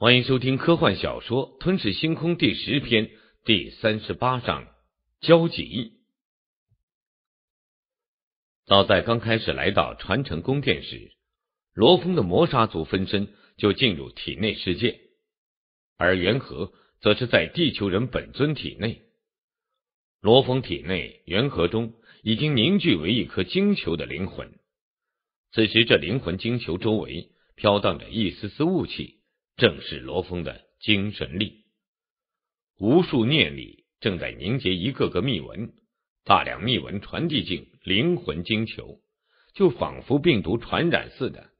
欢迎收听科幻小说《吞噬星空》第十篇第三十八章：交集》。早在刚开始来到传承宫殿时，罗峰的魔杀族分身就进入体内世界，而元核则是在地球人本尊体内。罗峰体内元核中已经凝聚为一颗晶球的灵魂，此时这灵魂晶球周围飘荡着一丝丝雾气。正是罗峰的精神力，无数念力正在凝结一个个秘文，大量秘文传递进灵魂晶球，就仿佛病毒传染似的。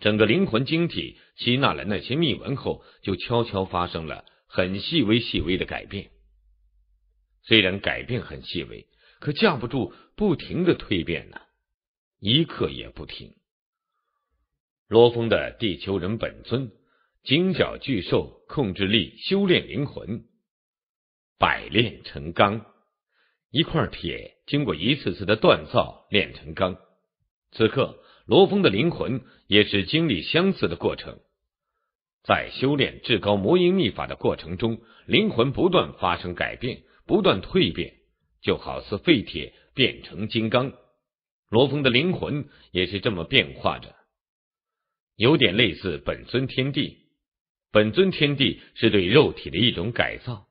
整个灵魂晶体吸纳了那些秘文后，就悄悄发生了很细微细微的改变。虽然改变很细微，可架不住不停的蜕变呢，一刻也不停。罗峰的地球人本尊。金角巨兽控制力，修炼灵魂，百炼成钢。一块铁经过一次次的锻造炼成钢。此刻，罗峰的灵魂也是经历相似的过程，在修炼至高魔音秘法的过程中，灵魂不断发生改变，不断蜕变，就好似废铁变成金刚。罗峰的灵魂也是这么变化着，有点类似本尊天地。本尊天地是对肉体的一种改造，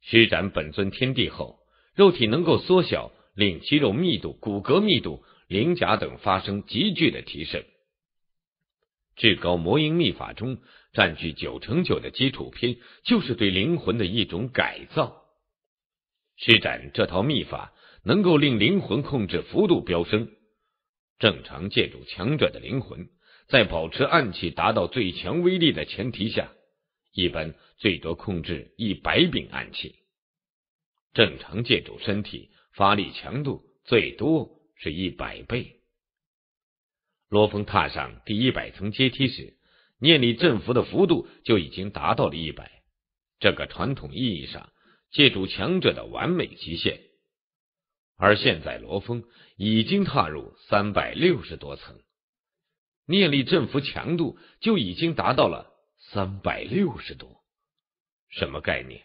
施展本尊天地后，肉体能够缩小，令肌肉密度、骨骼密度、鳞甲等发生急剧的提升。至高魔音秘法中占据九成九的基础篇，就是对灵魂的一种改造。施展这套秘法，能够令灵魂控制幅度飙升。正常借助强者的灵魂。在保持暗器达到最强威力的前提下，一般最多控制一百柄暗器。正常借主身体发力强度最多是一百倍。罗峰踏上第一百层阶梯时，念力振幅的幅度就已经达到了一百，这个传统意义上借主强者的完美极限。而现在，罗峰已经踏入三百六十多层。念力振幅强度就已经达到了三百六十度。什么概念？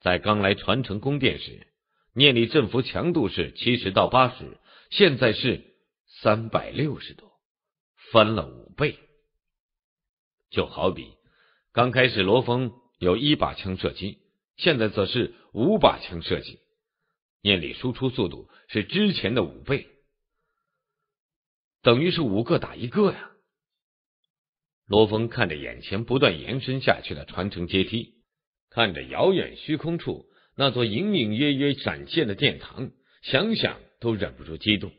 在刚来传承宫殿时，念力振幅强度是七十到八十，现在是三百六十度，翻了五倍。就好比刚开始罗峰有一把枪射击，现在则是五把枪射击，念力输出速度是之前的五倍。等于是五个打一个呀！罗峰看着眼前不断延伸下去的传承阶梯，看着遥远虚空处那座隐隐约约闪现的殿堂，想想都忍不住激动。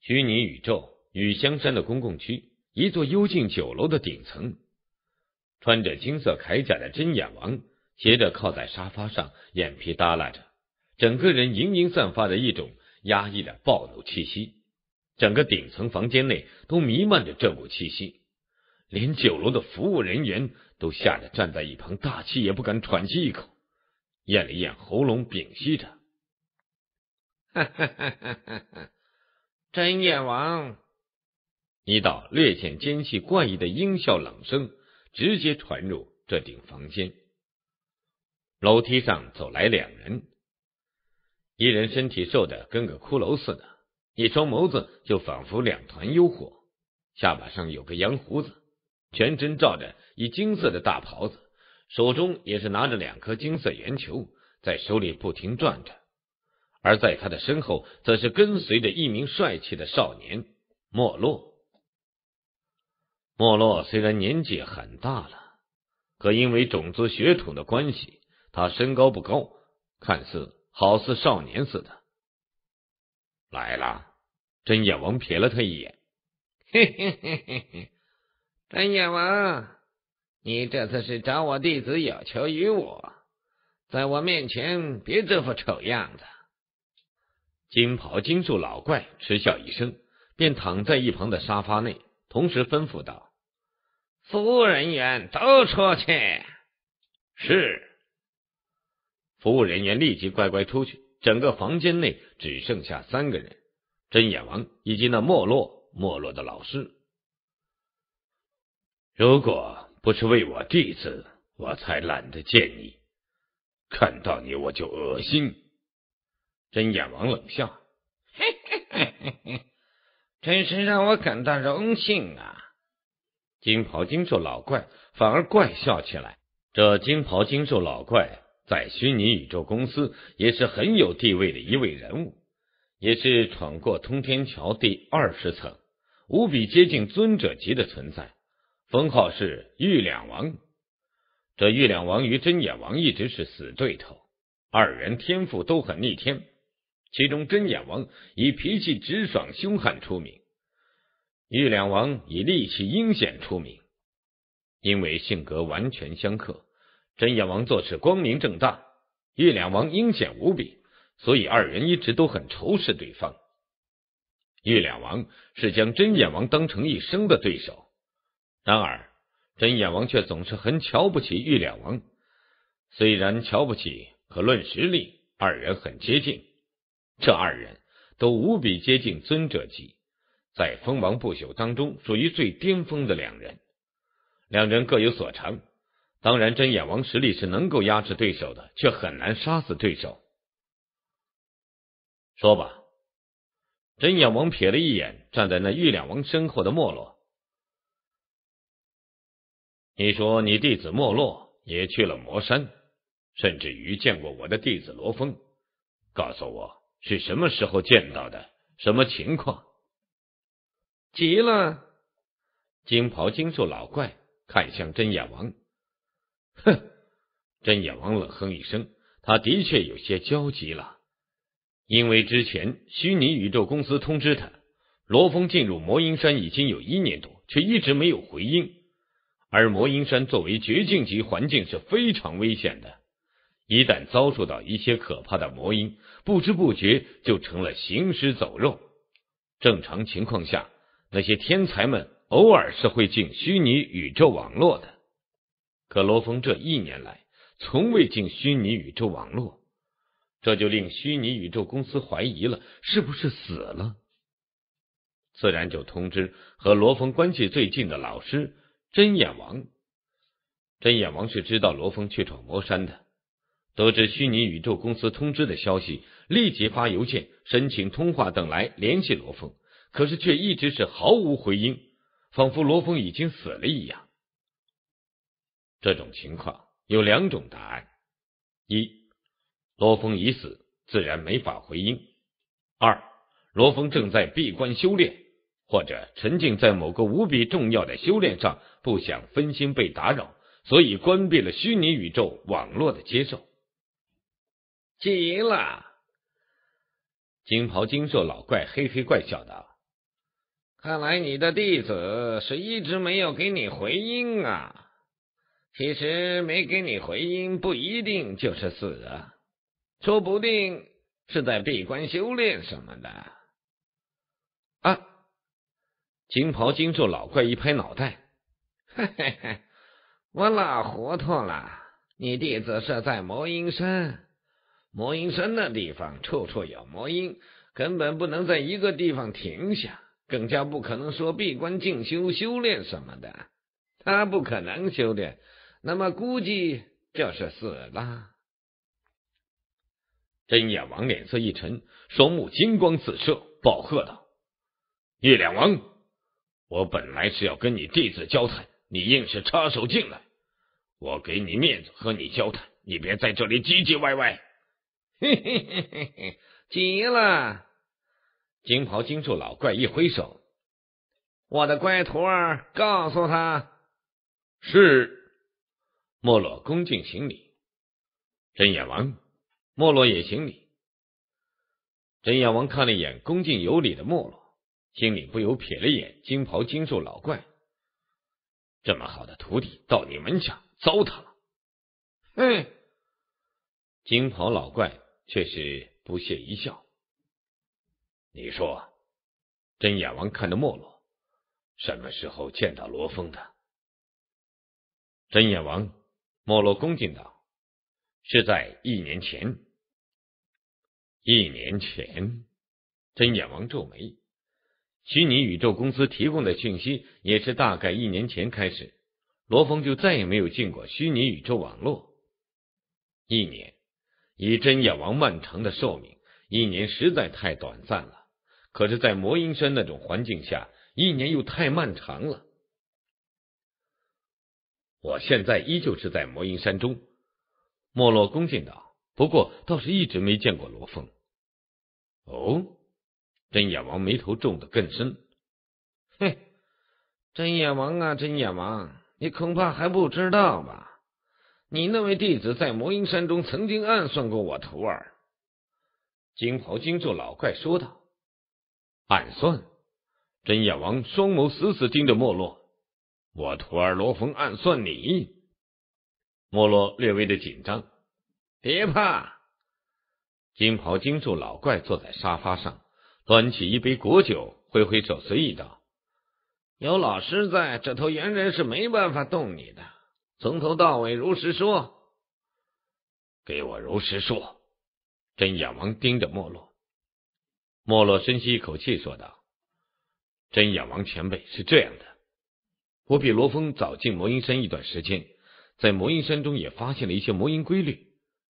虚拟宇宙与香山的公共区，一座幽静酒楼的顶层，穿着金色铠甲的真眼王斜着靠在沙发上，眼皮耷拉着，整个人隐隐散发着一种压抑的暴怒气息。整个顶层房间内都弥漫着这股气息，连酒楼的服务人员都吓得站在一旁，大气也不敢喘息一口，咽了咽喉咙，屏息着。哈哈哈！真眼王，一道略显尖细、怪异的阴笑冷声直接传入这顶房间。楼梯上走来两人，一人身体瘦的跟个骷髅似的。一双眸子就仿佛两团幽火，下巴上有个羊胡子，全身罩着一金色的大袍子，手中也是拿着两颗金色圆球，在手里不停转着。而在他的身后，则是跟随着一名帅气的少年莫洛。莫洛虽然年纪很大了，可因为种族血统的关系，他身高不高，看似好似少年似的。来了，真眼王瞥了他一眼。嘿嘿嘿嘿嘿，真眼王，你这次是找我弟子有求于我，在我面前别这副丑样子。金袍金柱老怪嗤笑一声，便躺在一旁的沙发内，同时吩咐道：“服务人员都出去。”是。服务人员立即乖乖出去。整个房间内只剩下三个人，真眼王以及那没落没落的老师。如果不是为我弟子，我才懒得见你。看到你我就恶心。真眼王冷笑，嘿嘿嘿嘿嘿，真是让我感到荣幸啊！金袍金兽老怪反而怪笑起来。这金袍金兽老怪。在虚拟宇宙公司也是很有地位的一位人物，也是闯过通天桥第二十层，无比接近尊者级的存在，封号是玉两王。这玉两王与真眼王一直是死对头，二人天赋都很逆天。其中真眼王以脾气直爽凶悍出名，玉两王以戾气阴险出名，因为性格完全相克。真眼王做事光明正大，玉脸王阴险无比，所以二人一直都很仇视对方。玉脸王是将真眼王当成一生的对手，然而真眼王却总是很瞧不起玉脸王。虽然瞧不起，可论实力，二人很接近。这二人都无比接近尊者级，在封王不朽当中属于最巅峰的两人。两人各有所长。当然，真眼王实力是能够压制对手的，却很难杀死对手。说吧，真眼王瞥了一眼站在那玉两王身后的没落。你说你弟子没落也去了魔山，甚至于见过我的弟子罗峰，告诉我是什么时候见到的，什么情况？急了，金袍金袖老怪看向真眼王。哼！真野王冷哼一声，他的确有些焦急了，因为之前虚拟宇宙公司通知他，罗峰进入魔音山已经有一年多，却一直没有回应。而魔音山作为绝境级环境是非常危险的，一旦遭受到一些可怕的魔音，不知不觉就成了行尸走肉。正常情况下，那些天才们偶尔是会进虚拟宇宙网络的。可罗峰这一年来从未进虚拟宇宙网络，这就令虚拟宇宙公司怀疑了，是不是死了？自然就通知和罗峰关系最近的老师真眼王。真眼王是知道罗峰去闯魔山的，得知虚拟宇宙公司通知的消息，立即发邮件申请通话等来联系罗峰，可是却一直是毫无回音，仿佛罗峰已经死了一样。这种情况有两种答案：一，罗峰已死，自然没法回音；二，罗峰正在闭关修炼，或者沉浸在某个无比重要的修炼上，不想分心被打扰，所以关闭了虚拟宇宙网络的接受。赢了，金袍金兽老怪嘿嘿怪笑道：“看来你的弟子是一直没有给你回音啊。”其实没给你回音不一定就是死，啊，说不定是在闭关修炼什么的。啊！金袍金柱老怪一拍脑袋，嘿嘿嘿，我老糊涂了。你弟子是在魔音山，魔音山那地方处处有魔音，根本不能在一个地方停下，更加不可能说闭关静修修炼什么的。他不可能修炼。那么估计就是死了。真眼王脸色一沉，双目金光四射，暴喝道：“月两王，我本来是要跟你弟子交谈，你硬是插手进来，我给你面子和你交谈，你别在这里唧唧歪歪。”嘿嘿嘿嘿嘿，急了。金袍金柱老怪一挥手：“我的乖徒儿，告诉他，是。”莫洛恭敬行礼，真眼王，莫洛也行礼。真眼王看了一眼恭敬有礼的莫洛，心里不由瞥了一眼金袍金兽老怪。这么好的徒弟到你门下糟蹋了，哼！金袍老怪却是不屑一笑。你说，真眼王看着莫洛，什么时候见到罗峰的？真眼王。莫洛恭敬道：“是在一年前。一年前，真眼王皱眉。虚拟宇宙公司提供的信息也是大概一年前开始。罗峰就再也没有进过虚拟宇宙网络。一年，以真眼王漫长的寿命，一年实在太短暂了。可是，在魔音山那种环境下，一年又太漫长了。”我现在依旧是在魔音山中，莫洛恭敬道。不过，倒是一直没见过罗峰。哦，真眼王眉头皱得更深。嘿，真眼王啊，真眼王，你恐怕还不知道吧？你那位弟子在魔音山中曾经暗算过我徒儿。金袍金座老怪说道。暗算？真眼王双眸死死盯着莫洛。我徒儿罗峰暗算你，莫洛略微的紧张，别怕。金袍金术老怪坐在沙发上，端起一杯果酒，挥挥手随意道：“有老师在这，头猿人是没办法动你的。从头到尾如实说，给我如实说。”真眼王盯着莫洛，莫洛深吸一口气说道：“真眼王前辈是这样的。”我比罗峰早进魔音山一段时间，在魔音山中也发现了一些魔音规律，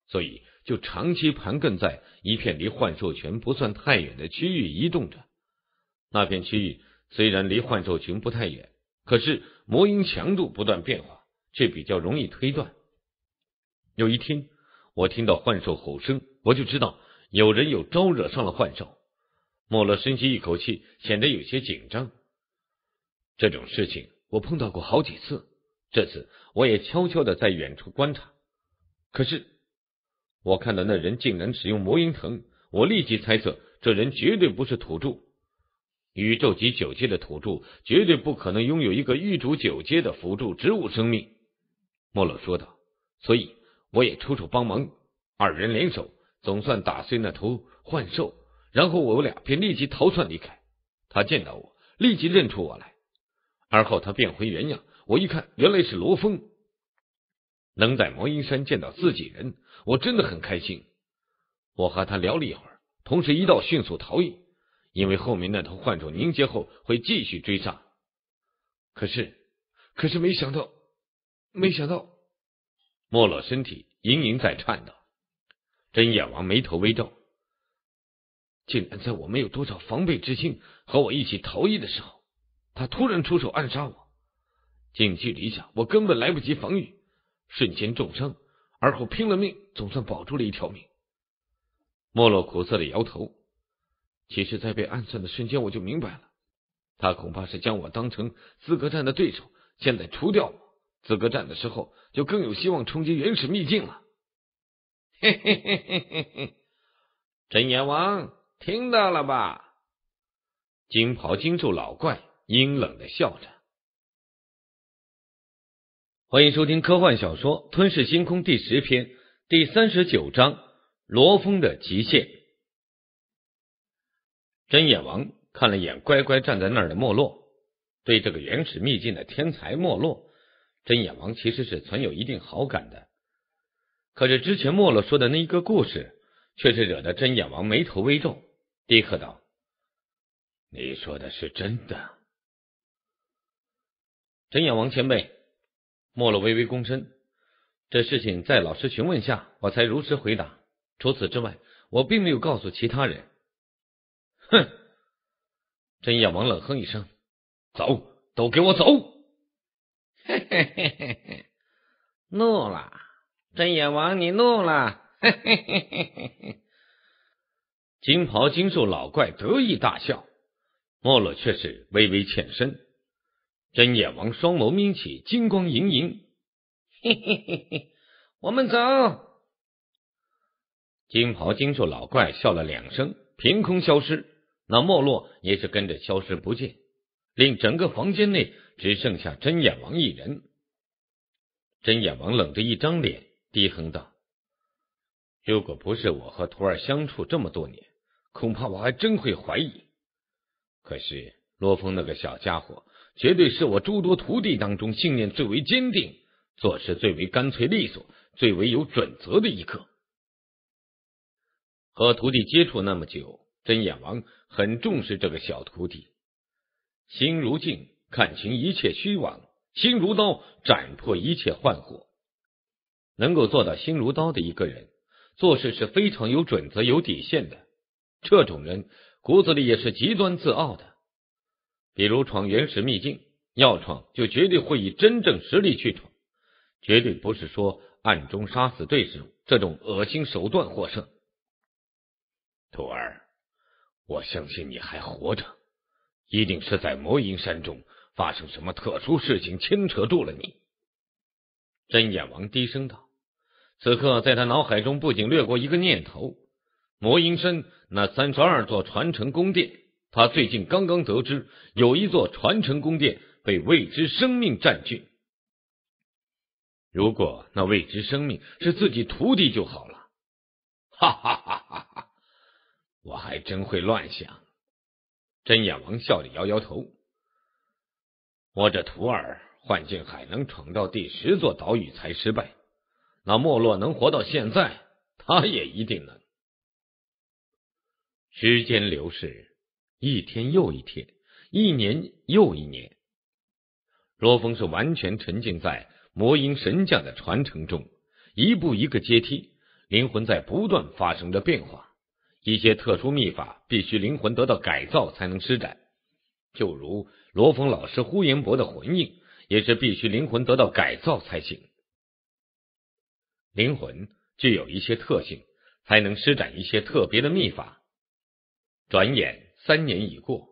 所以就长期盘亘在一片离幻兽群不算太远的区域移动着。那片区域虽然离幻兽群不太远，可是魔音强度不断变化，却比较容易推断。有一天，我听到幻兽吼声，我就知道有人有招惹上了幻兽。莫洛深吸一口气，显得有些紧张。这种事情。我碰到过好几次，这次我也悄悄的在远处观察。可是，我看到那人竟然使用魔音藤，我立即猜测这人绝对不是土著。宇宙级九阶的土著绝对不可能拥有一个玉主九阶的辅助植物生命。莫洛说道。所以我也出手帮忙，二人联手总算打碎那头幻兽，然后我俩便立即逃窜离开。他见到我，立即认出我来。而后他变回原样，我一看原来是罗峰。能在魔音山见到自己人，我真的很开心。我和他聊了一会儿，同时一道迅速逃逸，因为后面那头幻种凝结后会继续追杀。可是，可是没想到，没想到，莫洛身体隐隐在颤抖。真眼王眉头微皱，竟然在我没有多少防备之心和我一起逃逸的时候。他突然出手暗杀我，近距离下我根本来不及防御，瞬间重伤，而后拼了命，总算保住了一条命。莫洛苦涩的摇头。其实，在被暗算的瞬间，我就明白了，他恐怕是将我当成资格战的对手，现在除掉我，资格战的时候就更有希望冲击原始秘境了。嘿嘿嘿嘿嘿嘿，真眼王，听到了吧？金袍金柱老怪。阴冷的笑着。欢迎收听科幻小说《吞噬星空》第十篇第三十九章《罗峰的极限》。真眼王看了眼乖乖站在那儿的莫洛，对这个原始秘境的天才莫洛，真眼王其实是存有一定好感的。可是之前莫洛说的那一个故事，却是惹得真眼王眉头微皱，低喝道：“你说的是真的？”真眼王前辈，莫洛微微躬身。这事情在老师询问下，我才如实回答。除此之外，我并没有告诉其他人。哼！真眼王冷哼一声：“走，都给我走！”嘿嘿嘿嘿嘿，怒了！真眼王，你怒了！嘿嘿嘿嘿嘿嘿嘿！金袍金兽老怪得意大笑，莫洛却是微微欠身。真眼王双眸眯起，金光盈盈。嘿嘿嘿嘿，我们走。金袍金兽老怪笑了两声，凭空消失。那没落也是跟着消失不见，令整个房间内只剩下真眼王一人。真眼王冷着一张脸，低哼道：“如果不是我和徒儿相处这么多年，恐怕我还真会怀疑。可是罗峰那个小家伙……”绝对是我诸多徒弟当中信念最为坚定、做事最为干脆利索、最为有准则的一刻。和徒弟接触那么久，真眼王很重视这个小徒弟。心如镜，看清一切虚妄；心如刀，斩破一切幻火。能够做到心如刀的一个人，做事是非常有准则、有底线的。这种人骨子里也是极端自傲的。比如闯原始秘境，要闯就绝对会以真正实力去闯，绝对不是说暗中杀死对手这种恶心手段获胜。徒儿，我相信你还活着，一定是在魔银山中发生什么特殊事情牵扯住了你。真眼王低声道，此刻在他脑海中不仅掠过一个念头：魔银山那三十二座传承宫殿。他最近刚刚得知，有一座传承宫殿被未知生命占据。如果那未知生命是自己徒弟就好了。哈哈哈哈！哈！我还真会乱想。真眼王笑着摇摇头：“我这徒儿幻境海能闯到第十座岛屿才失败，那没落能活到现在，他也一定能。”时间流逝。一天又一天，一年又一年，罗峰是完全沉浸在魔音神将的传承中，一步一个阶梯，灵魂在不断发生着变化。一些特殊秘法必须灵魂得到改造才能施展，就如罗峰老师呼延博的魂印，也是必须灵魂得到改造才行。灵魂具有一些特性，才能施展一些特别的秘法。转眼。三年已过，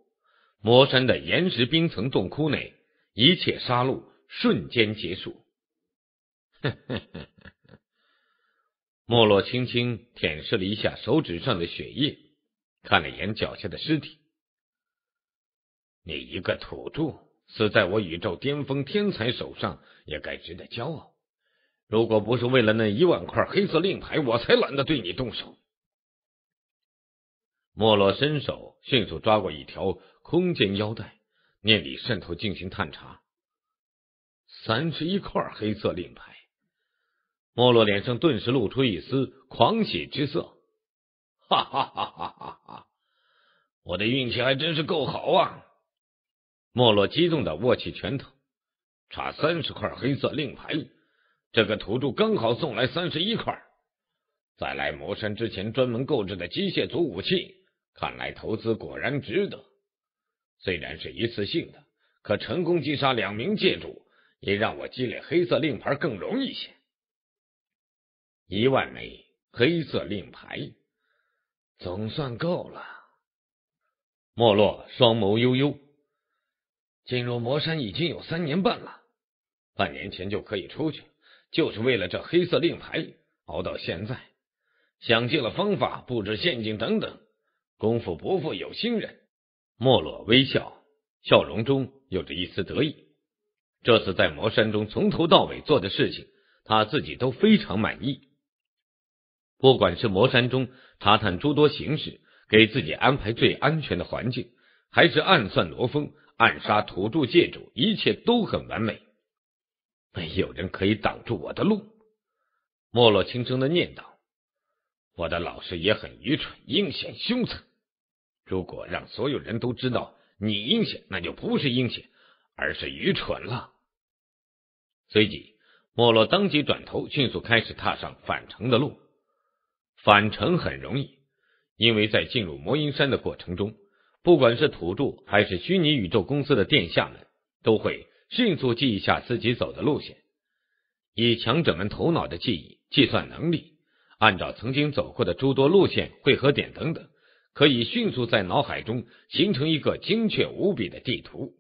魔山的岩石冰层洞窟内，一切杀戮瞬间结束。莫洛轻轻舔舐了一下手指上的血液，看了眼脚下的尸体。你一个土著，死在我宇宙巅峰天才手上，也该值得骄傲。如果不是为了那一万块黑色令牌，我才懒得对你动手。莫洛伸手迅速抓过一条空间腰带，念力渗透进行探查。三十一块黑色令牌，莫洛脸上顿时露出一丝狂喜之色。哈哈哈哈哈哈！我的运气还真是够好啊！莫洛激动的握起拳头，差三十块黑色令牌，这个土著刚好送来三十一块，再来魔山之前专门购置的机械族武器。看来投资果然值得，虽然是一次性的，可成功击杀两名界主也让我积累黑色令牌更容易些。一万枚黑色令牌，总算够了。莫洛双眸悠悠，进入魔山已经有三年半了，半年前就可以出去，就是为了这黑色令牌，熬到现在，想尽了方法布置陷阱等等。功夫不负有心人，莫洛微笑，笑容中有着一丝得意。这次在魔山中从头到尾做的事情，他自己都非常满意。不管是魔山中查探诸多形势，给自己安排最安全的环境，还是暗算罗峰、暗杀土著界主，一切都很完美。没有人可以挡住我的路。莫洛轻声的念道：“我的老师也很愚蠢、阴险、凶残。”如果让所有人都知道你阴险，那就不是阴险，而是愚蠢了。随即，莫洛当即转头，迅速开始踏上返程的路。返程很容易，因为在进入魔音山的过程中，不管是土著还是虚拟宇宙公司的殿下们，都会迅速记一下自己走的路线。以强者们头脑的记忆、计算能力，按照曾经走过的诸多路线、汇合点等等。可以迅速在脑海中形成一个精确无比的地图，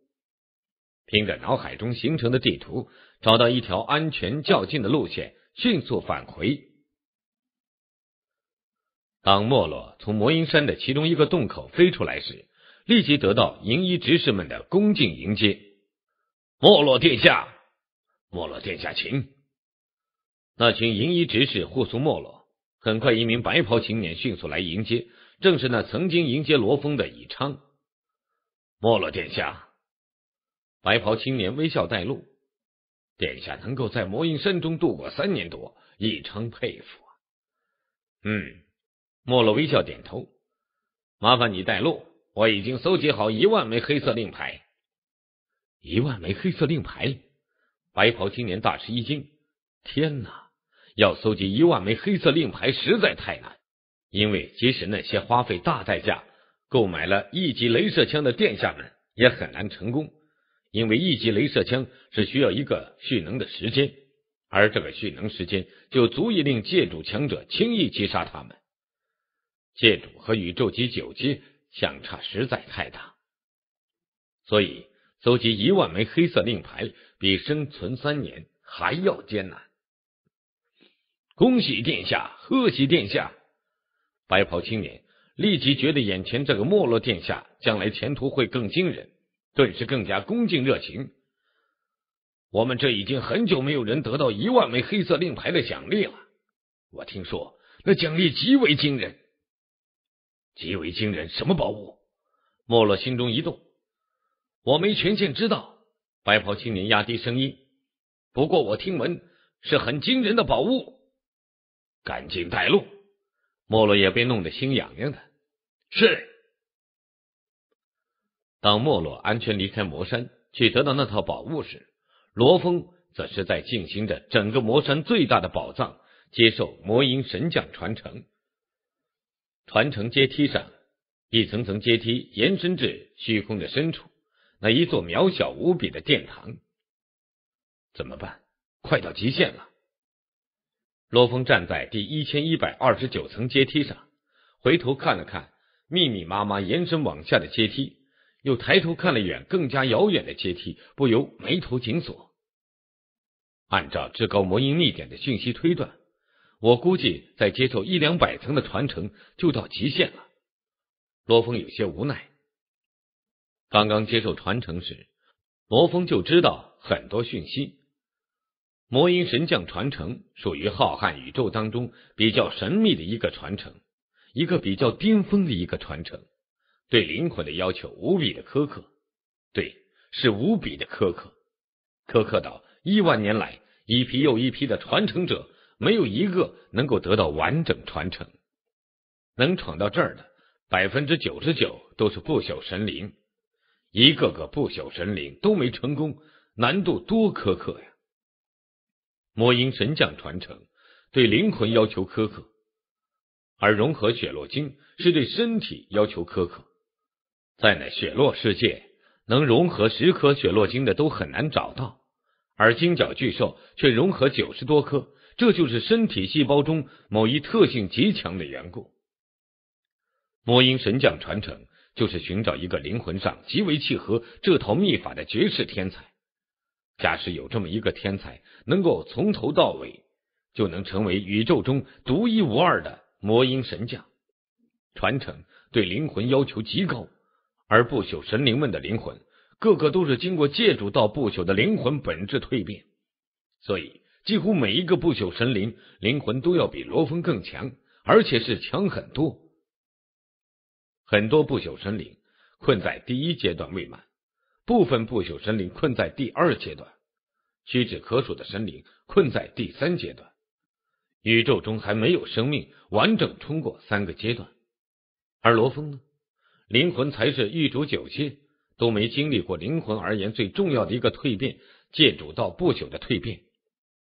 凭着脑海中形成的地图，找到一条安全较近的路线，迅速返回。当莫洛从魔音山的其中一个洞口飞出来时，立即得到银衣执事们的恭敬迎接。莫洛殿下，莫洛殿下，请。那群银衣执事护送莫洛，很快一名白袍青年迅速来迎接。正是那曾经迎接罗峰的宜昌，莫洛殿下。白袍青年微笑带路，殿下能够在魔音山中度过三年多，宜昌佩服啊。嗯，莫洛微笑点头。麻烦你带路，我已经搜集好一万枚黑色令牌。一万枚黑色令牌！白袍青年大吃一惊，天哪，要搜集一万枚黑色令牌实在太难。因为，即使那些花费大代价购买了一级镭射枪的殿下们，也很难成功。因为一级镭射枪是需要一个蓄能的时间，而这个蓄能时间就足以令界主强者轻易击杀他们。界主和宇宙级九阶相差实在太大，所以搜集一万枚黑色令牌比生存三年还要艰难。恭喜殿下，贺喜殿下！白袍青年立即觉得眼前这个没落殿下将来前途会更惊人，顿时更加恭敬热情。我们这已经很久没有人得到一万枚黑色令牌的奖励了，我听说那奖励极为惊人，极为惊人，什么宝物？莫洛心中一动，我没权限知道。白袍青年压低声音，不过我听闻是很惊人的宝物，赶紧带路。莫洛也被弄得心痒痒的，是。当莫洛安全离开魔山，去得到那套宝物时，罗峰则是在进行着整个魔山最大的宝藏，接受魔音神将传承。传承阶梯上，一层层阶梯延伸至虚空的深处，那一座渺小无比的殿堂，怎么办？快到极限了。罗峰站在第一千一百二十九层阶梯上，回头看了看密密麻麻延伸往下的阶梯，又抬头看了眼更加遥远的阶梯，不由眉头紧锁。按照至高魔音秘典的讯息推断，我估计在接受一两百层的传承就到极限了。罗峰有些无奈。刚刚接受传承时，罗峰就知道很多讯息。魔音神将传承属于浩瀚宇宙当中比较神秘的一个传承，一个比较巅峰的一个传承，对灵魂的要求无比的苛刻，对，是无比的苛刻，苛刻到亿万年来一批又一批的传承者没有一个能够得到完整传承，能闯到这儿的百分之九十九都是不朽神灵，一个个不朽神灵都没成功，难度多苛刻呀！魔音神将传承对灵魂要求苛刻，而融合雪落晶是对身体要求苛刻。在那雪落世界，能融合十颗雪落晶的都很难找到，而金角巨兽却融合九十多颗，这就是身体细胞中某一特性极强的缘故。魔音神将传承就是寻找一个灵魂上极为契合这套秘法的绝世天才。假使有这么一个天才，能够从头到尾，就能成为宇宙中独一无二的魔音神将。传承对灵魂要求极高，而不朽神灵们的灵魂，个个都是经过借助到不朽的灵魂本质蜕变，所以几乎每一个不朽神灵灵魂都要比罗峰更强，而且是强很多。很多不朽神灵困在第一阶段未满。部分不朽神灵困在第二阶段，屈指可数的神灵困在第三阶段，宇宙中还没有生命完整冲过三个阶段。而罗峰呢？灵魂才是玉主九阶都没经历过灵魂而言最重要的一个蜕变，借主到不朽的蜕变。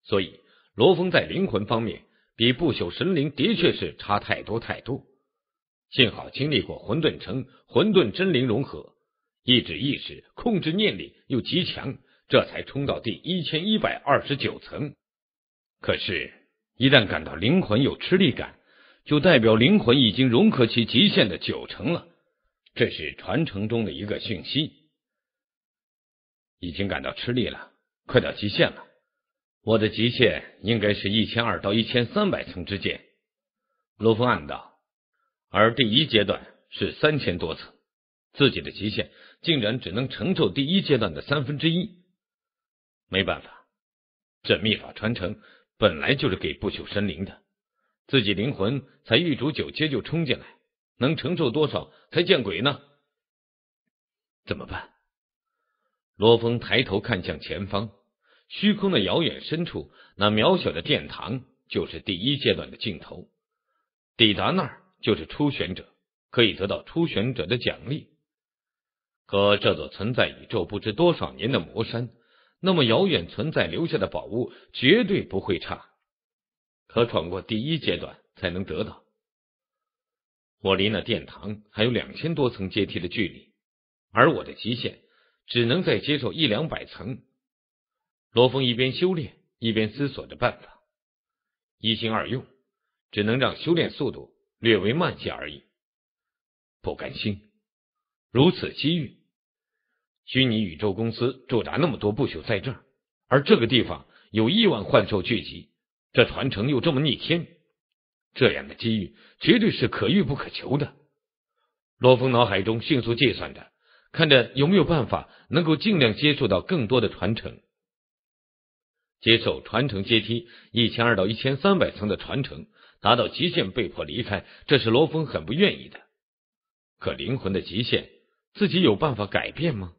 所以罗峰在灵魂方面比不朽神灵的确是差太多太多。幸好经历过混沌城混沌真灵融合。意志、意识、控制念力又极强，这才冲到第一千一百二十九层。可是，一旦感到灵魂有吃力感，就代表灵魂已经融合其极限的九成了。这是传承中的一个讯息。已经感到吃力了，快到极限了。我的极限应该是一千二到一千三百层之间。罗峰暗道，而第一阶段是三千多层。自己的极限竟然只能承受第一阶段的三分之一，没办法，这秘法传承本来就是给不朽神灵的，自己灵魂才玉主九阶就冲进来，能承受多少才见鬼呢？怎么办？罗峰抬头看向前方，虚空的遥远深处，那渺小的殿堂就是第一阶段的尽头，抵达那儿就是初选者，可以得到初选者的奖励。和这座存在宇宙不知多少年的魔山，那么遥远存在留下的宝物绝对不会差。可闯过第一阶段才能得到。我离那殿堂还有两千多层阶梯的距离，而我的极限只能再接受一两百层。罗峰一边修炼一边思索着办法，一心二用只能让修炼速度略微慢些而已。不甘心，如此机遇。虚拟宇宙公司驻扎那么多不朽在这儿，而这个地方有亿万幻兽聚集，这传承又这么逆天，这样的机遇绝对是可遇不可求的。罗峰脑海中迅速计算着，看着有没有办法能够尽量接触到更多的传承，接受传承阶梯一千二到一千三百层的传承，达到极限被迫离开，这是罗峰很不愿意的。可灵魂的极限，自己有办法改变吗？